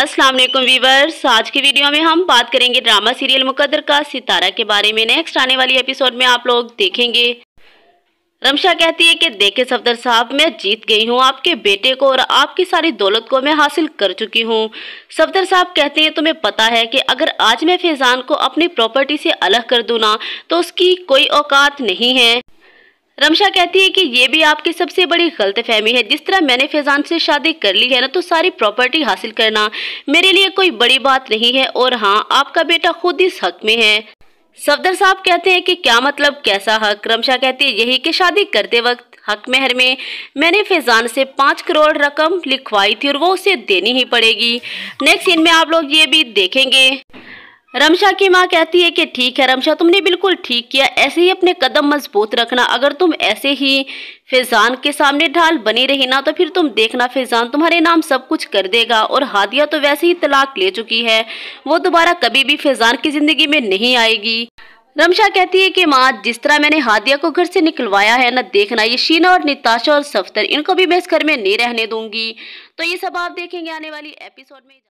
अस्सलाम वालेकुम वीवर्स आज की वीडियो में हम बात करेंगे ड्रामा सीरियल मुकदर का सितारा के बारे में नेक्स्ट आने वाली एपिसोड में आप लोग देखेंगे रमशा कहती है कि देखे सफदर साहब मैं जीत गई हूँ आपके बेटे को और आपकी सारी दौलत को मैं हासिल कर चुकी हूँ सफदर साहब कहते हैं तुम्हें पता है कि अगर आज मैं फैजान को अपनी प्रॉपर्टी से अलग कर दूँ ना तो उसकी कोई औकात नहीं है रमशा कहती है कि ये भी आपकी सबसे बड़ी गलतफहमी है जिस तरह मैंने फैजान से शादी कर ली है ना तो सारी प्रॉपर्टी हासिल करना मेरे लिए कोई बड़ी बात नहीं है और हाँ आपका बेटा खुद इस हक में है सफदर साहब कहते हैं कि क्या मतलब कैसा हक रमशा कहती है यही कि शादी करते वक्त हक मेहर में मैंने फैजान से पाँच करोड़ रकम लिखवाई थी और वो उसे देनी ही पड़ेगी नेक्स्ट सीन में आप लोग ये भी देखेंगे रमशा की माँ कहती है कि ठीक है रमशा तुमने बिल्कुल ठीक किया ऐसे ही अपने कदम मजबूत रखना अगर तुम ऐसे ही फैजान के सामने ढाल बनी रही ना तो फिर तुम देखना फैजान तुम्हारे नाम सब कुछ कर देगा और हादिया तो वैसे ही तलाक ले चुकी है वो दोबारा कभी भी फैजान की ज़िंदगी में नहीं आएगी रमशा कहती है कि माँ जिस तरह मैंने हादिया को घर से निकलवाया है ना देखना ये शीना और निताशा और सफ्तर इनको भी मैं इस घर में नहीं रहने दूंगी तो ये सब आप देखेंगे आने वाली एपिसोड में